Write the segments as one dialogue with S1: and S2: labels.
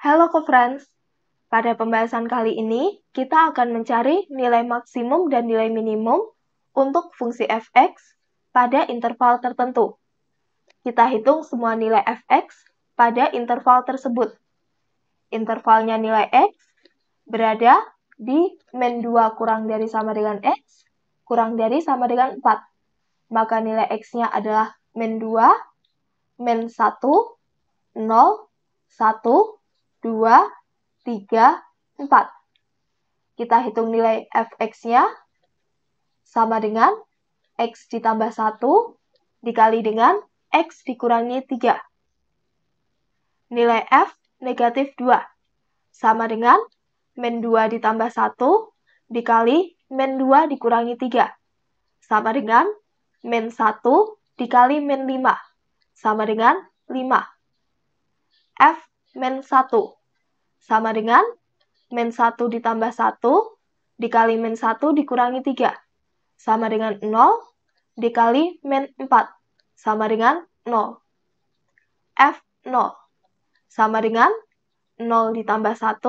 S1: Halo co-friends, pada pembahasan kali ini kita akan mencari nilai maksimum dan nilai minimum untuk fungsi fx pada interval tertentu. Kita hitung semua nilai fx pada interval tersebut. Intervalnya nilai x berada di min 2 kurang dari sama dengan x, kurang dari sama dengan 4. Maka nilai x-nya adalah min 2, min 1, 0, 1, 2, 3, 4. Kita hitung nilai fx-nya sama dengan x ditambah 1 dikali dengan x dikurangi 3. Nilai f negatif 2 sama dengan min 2 ditambah 1 dikali min 2 dikurangi 3 sama dengan min 1 dikali min 5 sama dengan 5. F min 1 sama dengan min 1 ditambah 1 dikali min 1 dikurangi 3 sama dengan 0 dikali min 4 sama dengan 0. F 0 sama dengan 0 ditambah 1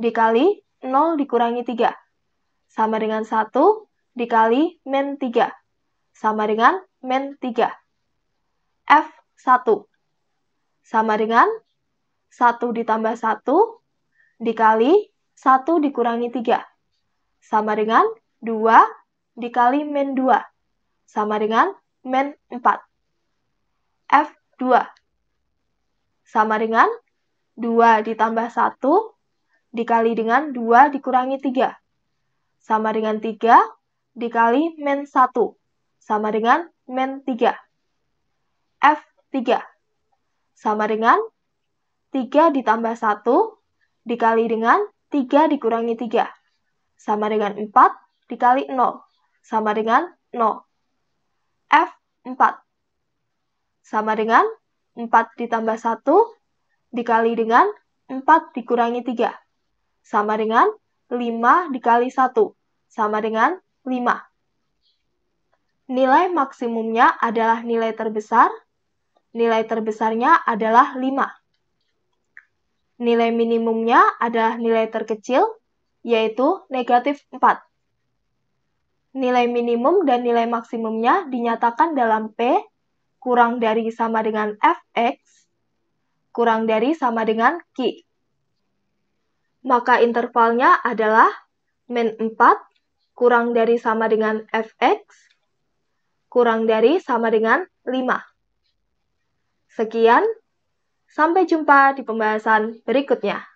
S1: dikali 0 dikurangi 3 sama dengan 1 dikali min 3 sama dengan min 3. F 1 sama dengan 1 ditambah 1 dikali 1 dikurangi 3. Sama dengan 2 dikali min 2. Sama dengan min 4. F2 sama dengan 2 ditambah 1 dikali dengan 2 dikurangi 3. Sama dengan 3 dikali min 1. Sama dengan min 3. F3 sama dengan 3. 3 ditambah 1 dikali dengan 3 dikurangi 3, sama dengan 4 dikali 0, sama dengan 0. F 4, sama dengan 4 ditambah 1 dikali dengan 4 dikurangi 3, sama dengan 5 dikali 1, sama dengan 5 nilai maksimumnya adalah nilai terbesar, nilai terbesarnya adalah 5. Nilai minimumnya adalah nilai terkecil, yaitu negatif 4. Nilai minimum dan nilai maksimumnya dinyatakan dalam P kurang dari sama dengan fx kurang dari sama dengan Q. Maka intervalnya adalah min 4 kurang dari sama dengan fx kurang dari sama dengan 5. Sekian Sampai jumpa di pembahasan berikutnya.